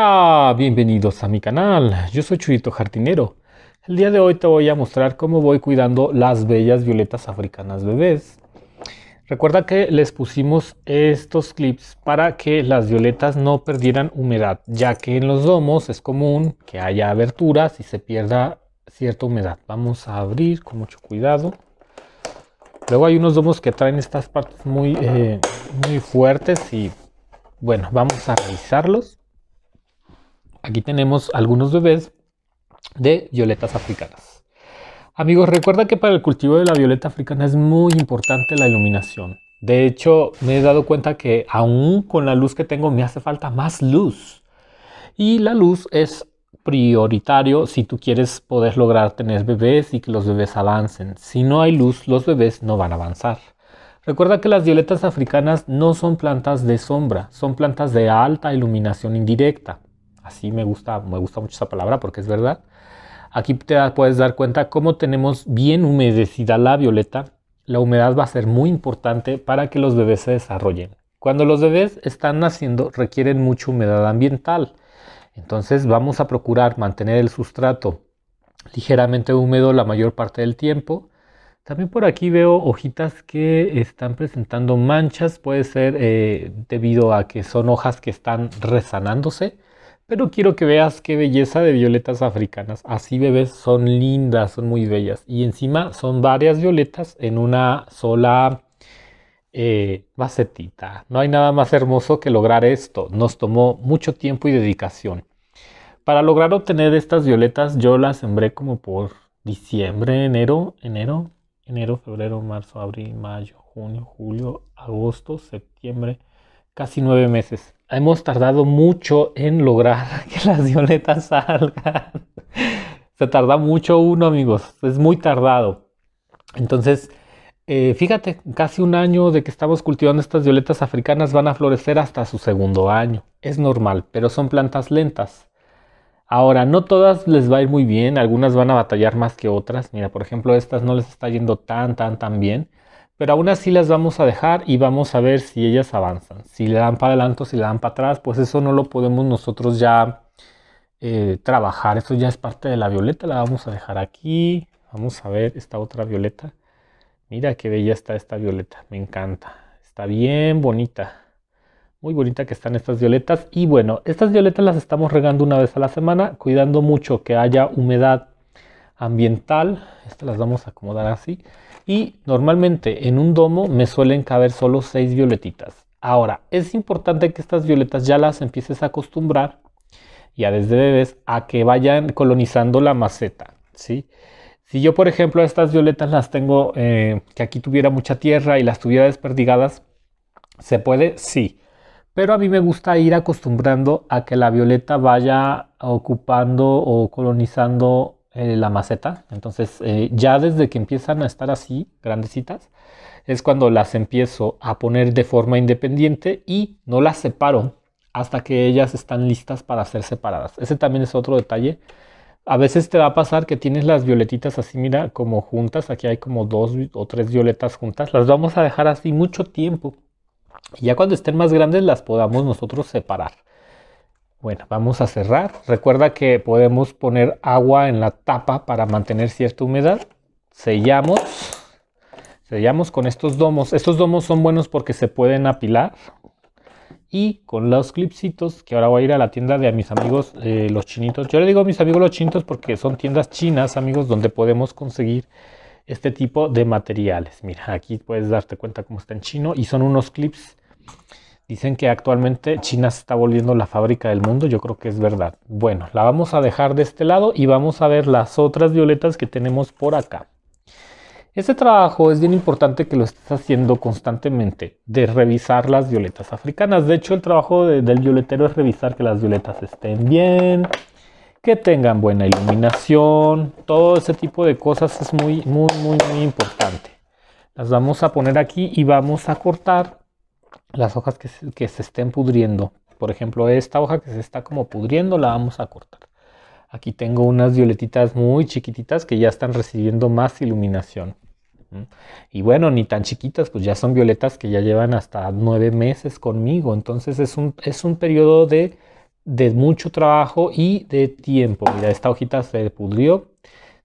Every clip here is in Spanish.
Hola, bienvenidos a mi canal. Yo soy Chuito Jardinero. El día de hoy te voy a mostrar cómo voy cuidando las bellas violetas africanas bebés. Recuerda que les pusimos estos clips para que las violetas no perdieran humedad, ya que en los domos es común que haya aberturas y se pierda cierta humedad. Vamos a abrir con mucho cuidado. Luego hay unos domos que traen estas partes muy, eh, muy fuertes y bueno, vamos a revisarlos. Aquí tenemos algunos bebés de violetas africanas. Amigos, recuerda que para el cultivo de la violeta africana es muy importante la iluminación. De hecho, me he dado cuenta que aún con la luz que tengo me hace falta más luz. Y la luz es prioritario si tú quieres poder lograr tener bebés y que los bebés avancen. Si no hay luz, los bebés no van a avanzar. Recuerda que las violetas africanas no son plantas de sombra, son plantas de alta iluminación indirecta. Así me gusta, me gusta mucho esa palabra porque es verdad. Aquí te puedes dar cuenta cómo tenemos bien humedecida la violeta. La humedad va a ser muy importante para que los bebés se desarrollen. Cuando los bebés están naciendo requieren mucha humedad ambiental. Entonces vamos a procurar mantener el sustrato ligeramente húmedo la mayor parte del tiempo. También por aquí veo hojitas que están presentando manchas. Puede ser eh, debido a que son hojas que están resanándose pero quiero que veas qué belleza de violetas africanas. Así bebés son lindas, son muy bellas. Y encima son varias violetas en una sola eh, No hay nada más hermoso que lograr esto. Nos tomó mucho tiempo y dedicación. Para lograr obtener estas violetas yo las sembré como por diciembre, enero, enero, enero, febrero, marzo, abril, mayo, junio, julio, agosto, septiembre, casi nueve meses hemos tardado mucho en lograr que las violetas salgan. Se tarda mucho uno, amigos. Es muy tardado. Entonces, eh, fíjate, casi un año de que estamos cultivando estas violetas africanas van a florecer hasta su segundo año. Es normal, pero son plantas lentas. Ahora, no todas les va a ir muy bien, algunas van a batallar más que otras. Mira, por ejemplo, estas no les está yendo tan, tan, tan bien. Pero aún así las vamos a dejar y vamos a ver si ellas avanzan. Si le dan para adelante o si le dan para atrás, pues eso no lo podemos nosotros ya eh, trabajar. Eso ya es parte de la violeta. La vamos a dejar aquí. Vamos a ver esta otra violeta. Mira qué bella está esta violeta. Me encanta. Está bien bonita muy bonita que están estas violetas. Y bueno, estas violetas las estamos regando una vez a la semana, cuidando mucho que haya humedad ambiental, estas las vamos a acomodar así, y normalmente en un domo me suelen caber solo seis violetitas. Ahora, es importante que estas violetas ya las empieces a acostumbrar, ya desde bebés, a que vayan colonizando la maceta, ¿sí? Si yo, por ejemplo, estas violetas las tengo, eh, que aquí tuviera mucha tierra y las tuviera desperdigadas, ¿se puede? Sí. Pero a mí me gusta ir acostumbrando a que la violeta vaya ocupando o colonizando eh, la maceta. Entonces, eh, ya desde que empiezan a estar así, grandecitas, es cuando las empiezo a poner de forma independiente y no las separo hasta que ellas están listas para ser separadas. Ese también es otro detalle. A veces te va a pasar que tienes las violetitas así, mira, como juntas. Aquí hay como dos o tres violetas juntas. Las vamos a dejar así mucho tiempo. Y ya cuando estén más grandes las podamos nosotros separar. Bueno, vamos a cerrar. Recuerda que podemos poner agua en la tapa para mantener cierta humedad. Sellamos. Sellamos con estos domos. Estos domos son buenos porque se pueden apilar. Y con los clipsitos, que ahora voy a ir a la tienda de mis amigos eh, los chinitos. Yo le digo a mis amigos los chinitos porque son tiendas chinas, amigos, donde podemos conseguir este tipo de materiales. Mira, aquí puedes darte cuenta cómo está en chino y son unos clips Dicen que actualmente China se está volviendo la fábrica del mundo, yo creo que es verdad. Bueno, la vamos a dejar de este lado y vamos a ver las otras violetas que tenemos por acá. Este trabajo es bien importante que lo estés haciendo constantemente, de revisar las violetas africanas. De hecho, el trabajo del violetero es revisar que las violetas estén bien, que tengan buena iluminación, todo ese tipo de cosas es muy, muy, muy, muy importante. Las vamos a poner aquí y vamos a cortar las hojas que se, estén pudriendo. Por ejemplo, esta hoja que se está como pudriendo la vamos a cortar. Aquí tengo unas violetitas muy chiquititas que ya están recibiendo más iluminación. Y bueno, ni tan chiquitas, pues ya son violetas que ya llevan hasta nueve meses conmigo. Entonces es un, es un periodo de, de mucho trabajo y de tiempo. Mira, esta hojita se pudrió.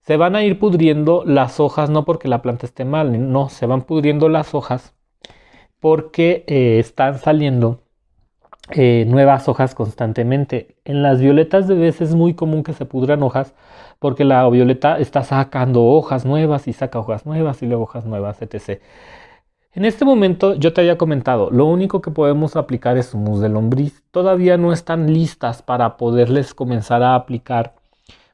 Se van a ir pudriendo las hojas, no porque la planta esté mal, no, se van pudriendo las hojas porque eh, están saliendo eh, nuevas hojas constantemente. En las violetas de vez es muy común que se pudran hojas porque la violeta está sacando hojas nuevas y saca hojas nuevas y luego hojas nuevas, etc. En este momento yo te había comentado, lo único que podemos aplicar es humus de lombriz. Todavía no están listas para poderles comenzar a aplicar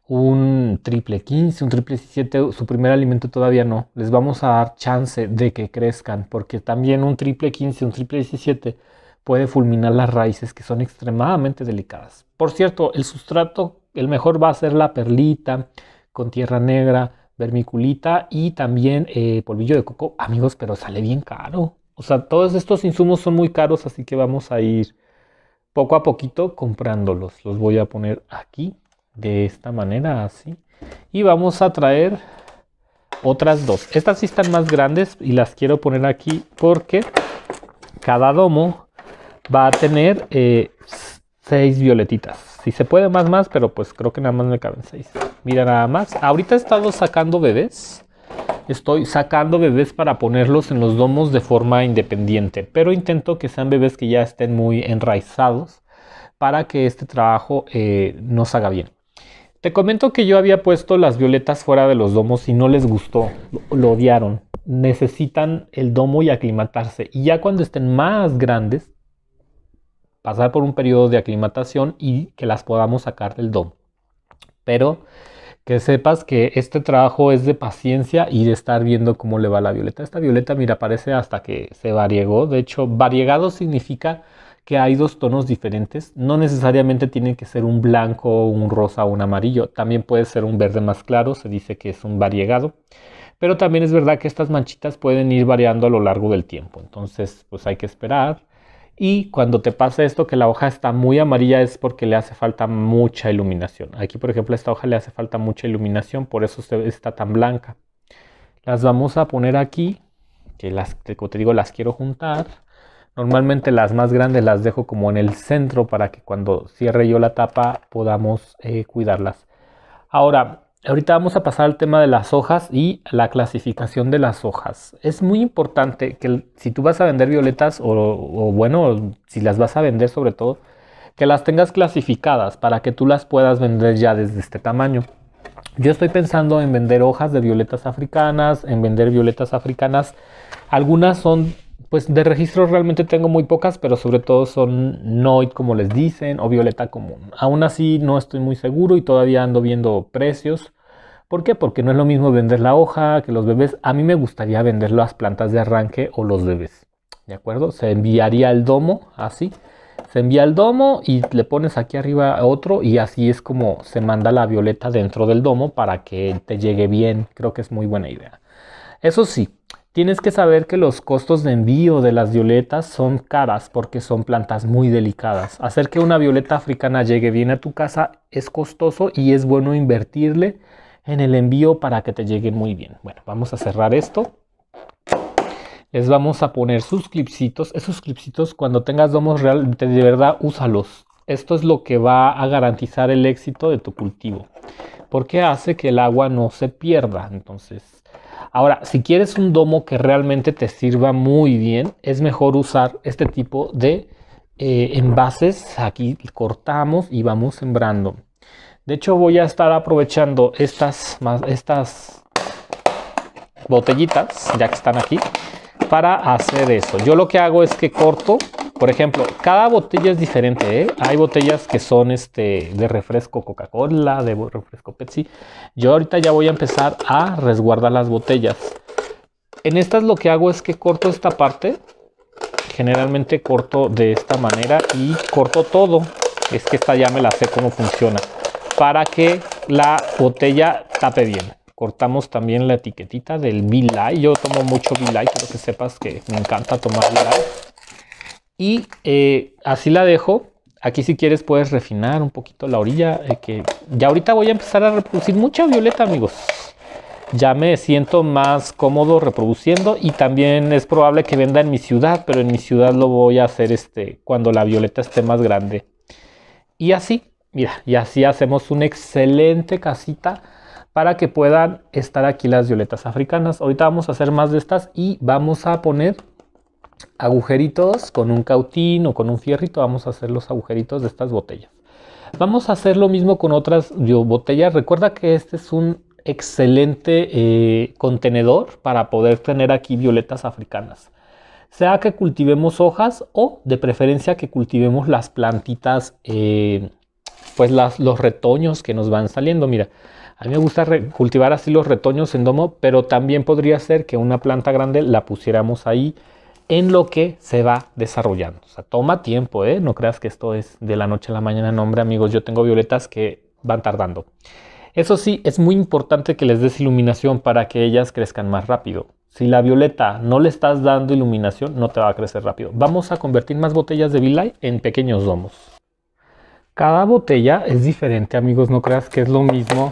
un triple 15, un triple 17, su primer alimento todavía no. Les vamos a dar chance de que crezcan, porque también un triple 15, un triple 17 puede fulminar las raíces que son extremadamente delicadas. Por cierto, el sustrato, el mejor va a ser la perlita con tierra negra, vermiculita y también eh, polvillo de coco. Amigos, pero sale bien caro. O sea, todos estos insumos son muy caros, así que vamos a ir poco a poquito comprándolos. Los voy a poner aquí de esta manera, así. Y vamos a traer otras dos. Estas sí están más grandes y las quiero poner aquí porque cada domo va a tener eh, seis violetitas. Si se puede más, más, pero pues creo que nada más me caben seis. Mira nada más. Ahorita he estado sacando bebés. Estoy sacando bebés para ponerlos en los domos de forma independiente, pero intento que sean bebés que ya estén muy enraizados para que este trabajo eh, nos haga bien. Te comento que yo había puesto las violetas fuera de los domos y no les gustó, lo, odiaron. Necesitan el domo y aclimatarse. Y ya cuando estén más grandes, pasar por un periodo de aclimatación y que las podamos sacar del domo. Pero que sepas que este trabajo es de paciencia y de estar viendo cómo le va la violeta. Esta violeta, mira, parece hasta que se variegó. De hecho, variegado significa hay dos tonos diferentes. No necesariamente tienen que ser un blanco, un rosa o un amarillo. También puede ser un verde más claro, se dice que es un variegado. Pero también es verdad que estas manchitas pueden ir variando a lo largo del tiempo. Entonces, pues hay que esperar. Y cuando te pasa esto que la hoja está muy amarilla es porque le hace falta mucha iluminación. Aquí, por ejemplo, esta hoja le hace falta mucha iluminación, por eso está tan blanca. Las vamos a poner aquí, que las, te digo, las quiero juntar Normalmente las más grandes las dejo como en el centro para que cuando cierre yo la tapa podamos eh, cuidarlas. Ahora, ahorita vamos a pasar al tema de las hojas y la clasificación de las hojas. Es muy importante que si tú vas a vender violetas o bueno, si las vas a vender sobre todo, que las tengas clasificadas para que tú las puedas vender ya desde este tamaño. Yo estoy pensando en vender hojas de violetas africanas, en vender violetas africanas. Algunas son pues de registros realmente tengo muy pocas, pero sobre todo son Noid como les dicen o Violeta común. Aún así no estoy muy seguro y todavía ando viendo precios. ¿Por qué? Porque no es lo mismo vender la hoja que los bebés. A mí me gustaría vender las plantas de arranque o los bebés. ¿De acuerdo? Se enviaría el domo así. Se envía el domo y le pones aquí arriba otro y así es como se manda la violeta dentro del domo para que te llegue bien. Creo que es muy buena idea. Eso sí, Tienes que saber que los costos de envío de las violetas son caras porque son plantas muy delicadas. Hacer que una violeta africana llegue bien a tu casa es costoso y es bueno invertirle en el envío para que te llegue muy bien. Bueno, vamos a cerrar esto. Les vamos a poner sus clipsitos. Esos clipsitos cuando tengas domos real, de verdad úsalos. Esto es lo que va a garantizar el éxito de tu cultivo. Porque hace que el agua no se pierda. Entonces, Ahora, si quieres un domo que realmente te sirva muy bien, es mejor usar este tipo de eh, envases. Aquí cortamos y vamos sembrando. De hecho, voy a estar aprovechando estas botellitas, ya que están aquí, para hacer eso. Yo lo que hago es que corto por ejemplo, cada botella es diferente. ¿eh? Hay botellas que son este, de refresco Coca-Cola, de refresco Pepsi. Yo ahorita ya voy a empezar a resguardar las botellas. En estas lo que hago es que corto esta parte. Generalmente corto de esta manera y corto todo. Es que esta ya me la sé cómo funciona. Para que la botella tape bien cortamos también la etiquetita del Milai. Yo tomo mucho Milai. quiero que sepas que me encanta tomar Milai. Y eh, así la dejo. Aquí si quieres puedes refinar un poquito la orilla. Eh, que ya ahorita voy a empezar a reproducir mucha violeta, amigos. Ya me siento más cómodo reproduciendo y también es probable que venda en mi ciudad, pero en mi ciudad lo voy a hacer este, cuando la violeta esté más grande. Y así, mira, y así hacemos una excelente casita para que puedan estar aquí las violetas africanas. Ahorita vamos a hacer más de estas y vamos a poner agujeritos con un cautín o con un fierrito, vamos a hacer los agujeritos de estas botellas. Vamos a hacer lo mismo con otras botellas. Recuerda que este es un excelente eh, contenedor para poder tener aquí violetas africanas. Sea que cultivemos hojas o de preferencia que cultivemos las plantitas, eh, pues las, los retoños que nos van saliendo. Mira, a mí me gusta cultivar así los retoños en domo, pero también podría ser que una planta grande la pusiéramos ahí en lo que se va desarrollando. O sea, toma tiempo, ¿eh? No creas que esto es de la noche a la mañana. No, hombre, amigos, yo tengo violetas que van tardando. Eso sí, es muy importante que les des iluminación para que ellas crezcan más rápido. Si la violeta no le estás dando iluminación, no te va a crecer rápido. Vamos a convertir más botellas de V-Light en pequeños domos. Cada botella es diferente, amigos. No creas que es lo mismo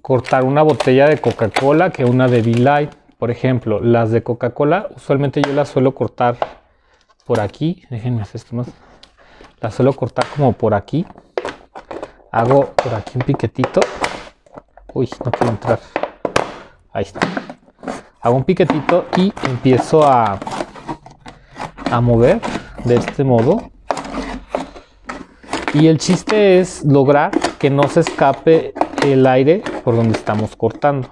cortar una botella de Coca-Cola que una de V-Light. Por ejemplo, las de Coca-Cola, usualmente yo las suelo cortar por aquí. Déjenme hacer esto más. Las suelo cortar como por aquí. Hago por aquí un piquetito. Uy, no puedo entrar. Ahí está. Hago un piquetito y empiezo a, a mover de este modo. Y el chiste es lograr que no se escape el aire por donde estamos cortando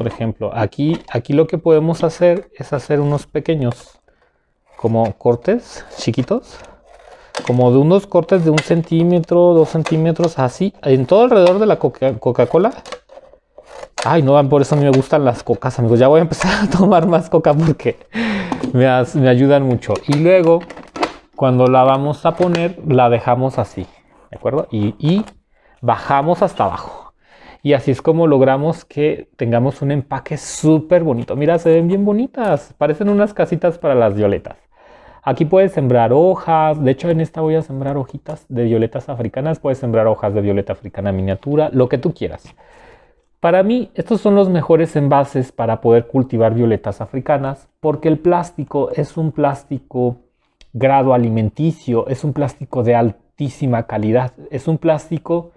por ejemplo, aquí, aquí lo que podemos hacer es hacer unos pequeños como cortes chiquitos, como de unos cortes de un centímetro, dos centímetros, así, en todo alrededor de la Coca-Cola. Ay, no, por eso a mí me gustan las cocas, amigos. Ya voy a empezar a tomar más coca porque me, ayudan mucho. Y luego, cuando la vamos a poner, la dejamos así, ¿de acuerdo? y bajamos hasta abajo. Y así es como logramos que tengamos un empaque súper bonito. Mira, se ven bien bonitas. Parecen unas casitas para las violetas. Aquí puedes sembrar hojas. De hecho, en esta voy a sembrar hojitas de violetas africanas. Puedes sembrar hojas de violeta africana miniatura, lo que tú quieras. Para mí, estos son los mejores envases para poder cultivar violetas africanas porque el plástico es un plástico grado alimenticio, es un plástico de altísima calidad, es un plástico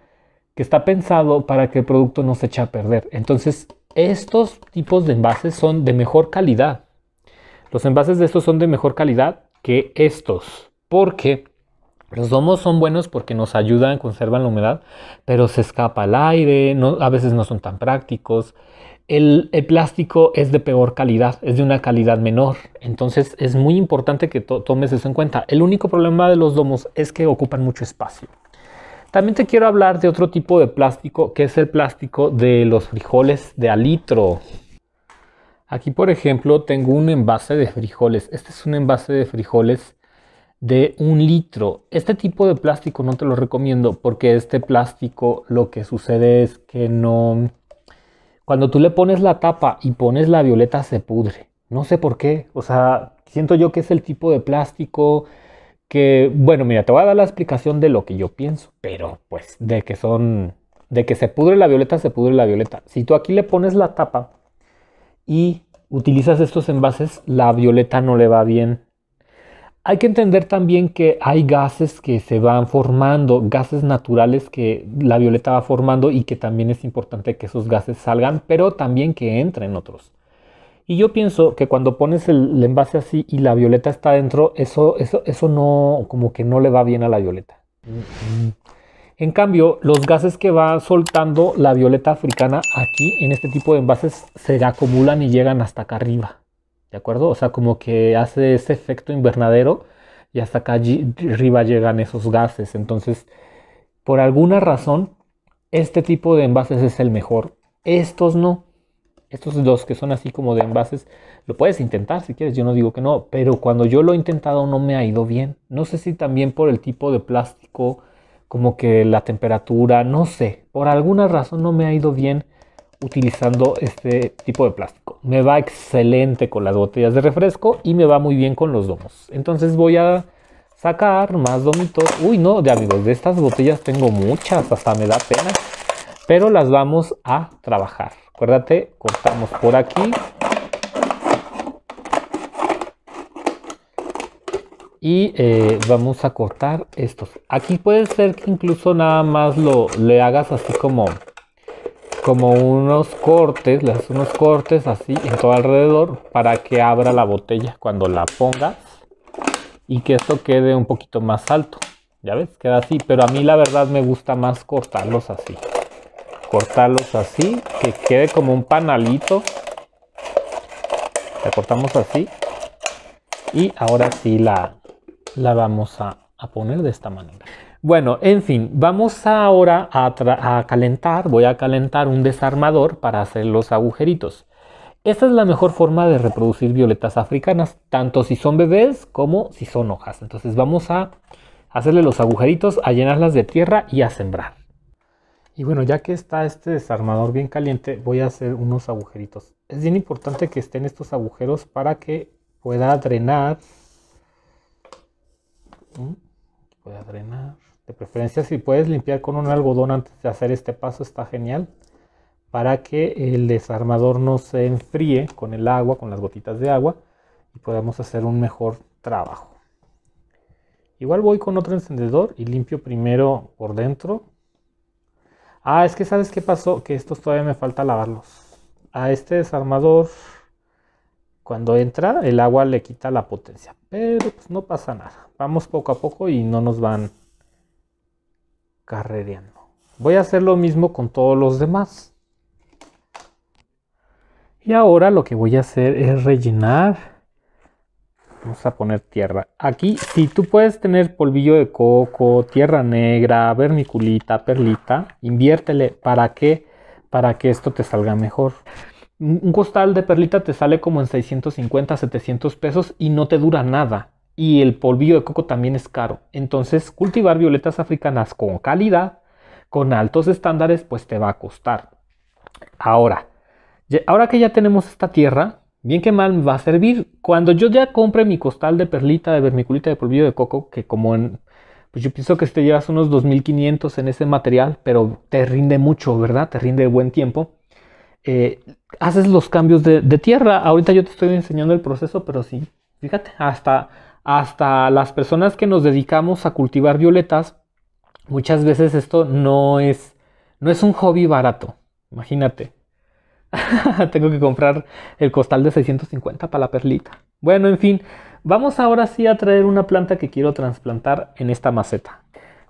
que está pensado para que el producto no se eche a perder. Entonces, estos tipos de envases son de mejor calidad. Los envases de estos son de mejor calidad que estos, porque los domos son buenos porque nos ayudan, conservan la humedad, pero se escapa el aire, no, a veces no son tan prácticos. El, plástico es de peor calidad, es de una calidad menor. Entonces es muy importante que tomes eso en cuenta. El único problema de los domos es que ocupan mucho espacio. También te quiero hablar de otro tipo de plástico, que es el plástico de los frijoles de alitro. Aquí, por ejemplo, tengo un envase de frijoles. Este es un envase de frijoles de un litro. Este tipo de plástico no te lo recomiendo porque este plástico lo que sucede es que no... Cuando tú le pones la tapa y pones la violeta se pudre. No sé por qué. O sea, siento yo que es el tipo de plástico que, bueno, mira, te voy a dar la explicación de lo que yo pienso, pero pues de que son, de que se pudre la violeta, se pudre la violeta. Si tú aquí le pones la tapa y utilizas estos envases, la violeta no le va bien. Hay que entender también que hay gases que se van formando, gases naturales que la violeta va formando y que también es importante que esos gases salgan, pero también que entren otros. Y yo pienso que cuando pones el, envase así y la violeta está dentro, eso, eso, eso no, como que no le va bien a la violeta. En cambio, los gases que va soltando la violeta africana aquí en este tipo de envases se acumulan y llegan hasta acá arriba. ¿De acuerdo? O sea, como que hace ese efecto invernadero y hasta acá arriba llegan esos gases. Entonces, por alguna razón, este tipo de envases es el mejor. Estos no. Estos dos que son así como de envases, lo puedes intentar si quieres, yo no digo que no, pero cuando yo lo he intentado no me ha ido bien. No sé si también por el tipo de plástico, como que la temperatura, no sé, por alguna razón no me ha ido bien utilizando este tipo de plástico. Me va excelente con las botellas de refresco y me va muy bien con los domos. Entonces voy a sacar más domitos. Uy, no, de amigos, de estas botellas tengo muchas, hasta me da pena. Pero las vamos a trabajar. Acuérdate, cortamos por aquí. Y eh, vamos a cortar estos. Aquí puede ser que incluso nada más lo le hagas así como como unos cortes, le haces unos cortes así en todo alrededor para que abra la botella cuando la pongas y que esto quede un poquito más alto. Ya ves, queda así, pero a mí la verdad me gusta más cortarlos así cortarlos así, que quede como un panalito. La cortamos así. Y ahora sí la, la vamos a, poner de esta manera. Bueno, en fin, vamos ahora a, a, calentar, voy a calentar un desarmador para hacer los agujeritos. Esta es la mejor forma de reproducir violetas africanas, tanto si son bebés como si son hojas. Entonces vamos a hacerle los agujeritos, a llenarlas de tierra y a sembrar. Y bueno, ya que está este desarmador bien caliente, voy a hacer unos agujeritos. Es bien importante que estén estos agujeros para que pueda drenar. Mm, drenar. De preferencia, si puedes limpiar con un algodón antes de hacer este paso, está genial. Para que el desarmador no se enfríe con el agua, con las gotitas de agua, y podamos hacer un mejor trabajo. Igual voy con otro encendedor y limpio primero por dentro Ah, es que sabes qué pasó, que estos todavía me falta lavarlos. A este desarmador, cuando entra, el agua le quita la potencia. Pero pues no pasa nada. Vamos poco a poco y no nos van carrereando. Voy a hacer lo mismo con todos los demás. Y ahora lo que voy a hacer es rellenar Vamos a poner tierra. Aquí, si tú puedes tener polvillo de coco, tierra negra, vermiculita, perlita, inviértele. ¿Para qué? Para que esto te salga mejor. Un costal de perlita te sale como en 650, 700 pesos y no te dura nada. Y el polvillo de coco también es caro. Entonces, cultivar violetas africanas con calidad, con altos estándares, pues te va a costar. Ahora, ahora que ya tenemos esta tierra, bien que mal me va a servir. Cuando yo ya compre mi costal de perlita, de vermiculita, de polvillo de coco, que como en, pues yo pienso que te este llevas unos 2500 en ese material, pero te rinde mucho, ¿verdad? Te rinde buen tiempo. Eh, haces los cambios de, de, tierra. Ahorita yo te estoy enseñando el proceso, pero sí, fíjate, hasta, hasta las personas que nos dedicamos a cultivar violetas, muchas veces esto no es, no es un hobby barato. Imagínate, Tengo que comprar el costal de 650 para la perlita. Bueno, en fin, vamos ahora sí a traer una planta que quiero trasplantar en esta maceta.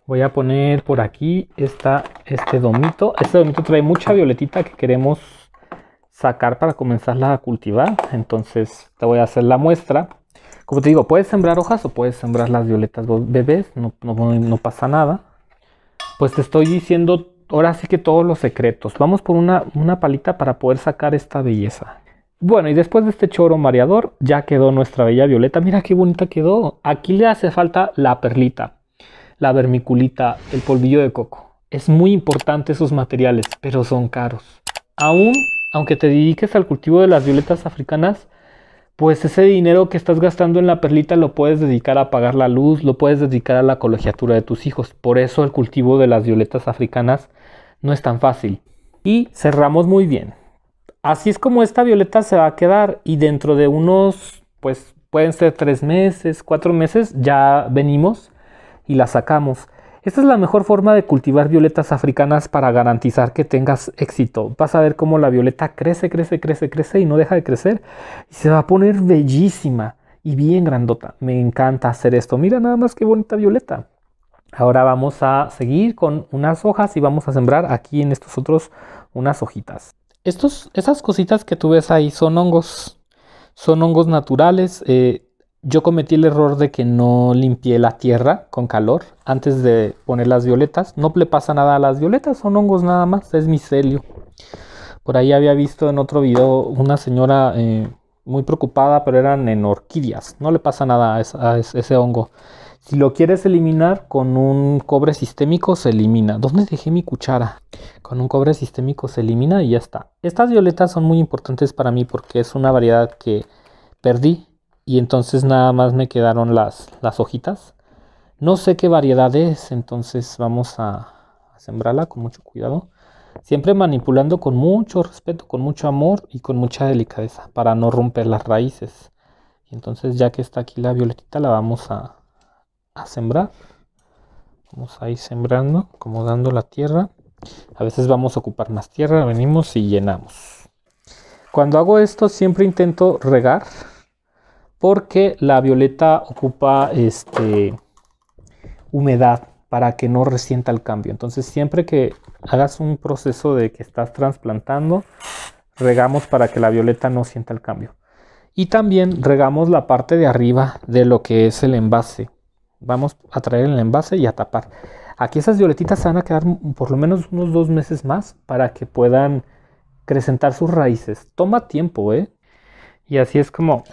Voy a poner por aquí esta, este domito. Este domito trae mucha violetita que queremos sacar para comenzarla a cultivar. Entonces te voy a hacer la muestra. Como te digo, puedes sembrar hojas o puedes sembrar las violetas bebés. No, no pasa nada. Pues te estoy diciendo ahora sí que todos los secretos. Vamos por una, una palita para poder sacar esta belleza. Bueno, y después de este choro mareador, ya quedó nuestra bella violeta. Mira qué bonita quedó. Aquí le hace falta la perlita, la vermiculita, el polvillo de coco. Es muy importante esos materiales, pero son caros. Aún, aunque te dediques al cultivo de las violetas africanas, pues ese dinero que estás gastando en la perlita lo puedes dedicar a pagar la luz, lo puedes dedicar a la colegiatura de tus hijos. Por eso el cultivo de las violetas africanas no es tan fácil. Y cerramos muy bien. Así es como esta violeta se va a quedar y dentro de unos, pues pueden ser tres meses, cuatro meses, ya venimos y la sacamos. Esta es la mejor forma de cultivar violetas africanas para garantizar que tengas éxito. Vas a ver cómo la violeta crece, crece, crece, crece y no deja de crecer. Y se va a poner bellísima y bien grandota. Me encanta hacer esto. Mira nada más qué bonita violeta. Ahora vamos a seguir con unas hojas y vamos a sembrar aquí en estos otros unas hojitas. Estos, esas cositas que tú ves ahí son hongos. Son hongos naturales. Eh, yo cometí el error de que no limpié la tierra con calor antes de poner las violetas. No le pasa nada a las violetas, son hongos nada más, es micelio. Por ahí había visto en otro video una señora eh, muy preocupada, pero eran en orquídeas. No le pasa nada a, ese hongo. Si lo quieres eliminar con un cobre sistémico, se elimina. ¿Dónde dejé mi cuchara? Con un cobre sistémico se elimina y ya está. Estas violetas son muy importantes para mí porque es una variedad que perdí y entonces nada más me quedaron las, hojitas. No sé qué variedad es, entonces vamos a sembrarla con mucho cuidado siempre manipulando con mucho respeto, con mucho amor y con mucha delicadeza para no romper las raíces. Y entonces ya que está aquí la violeta la vamos a, sembrar. Vamos a ir sembrando, acomodando la tierra. A veces vamos a ocupar más tierra, venimos y llenamos. Cuando hago esto siempre intento regar porque la violeta ocupa este humedad para que no resienta el cambio. Entonces siempre que hagas un proceso de que estás trasplantando, regamos para que la violeta no sienta el cambio. Y también regamos la parte de arriba de lo que es el envase. Vamos a traer el envase y a tapar. Aquí esas violetitas se van a quedar por lo menos unos dos meses más para que puedan crecer sus raíces. Toma tiempo, ¿eh? Y así es como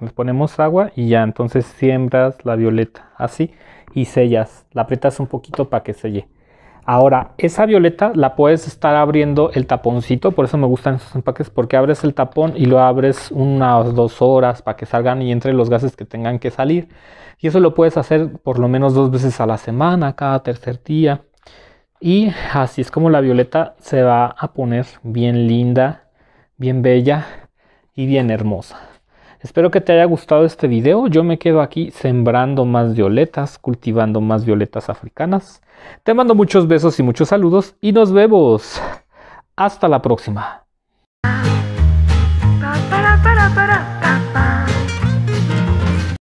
le ponemos agua y ya entonces siembras la violeta así y sellas. La aprietas un poquito para que selle. Ahora, esa violeta la puedes estar abriendo el taponcito, por eso me gustan esos empaques, porque abres el tapón y lo abres unas dos horas para que salgan y entre los gases que tengan que salir. Y eso lo puedes hacer por lo menos dos veces a la semana, cada tercer día. Y así es como la violeta se va a poner bien linda, bien bella y bien hermosa. Espero que te haya gustado este video. Yo me quedo aquí sembrando más violetas, cultivando más violetas africanas. Te mando muchos besos y muchos saludos y nos vemos. Hasta la próxima.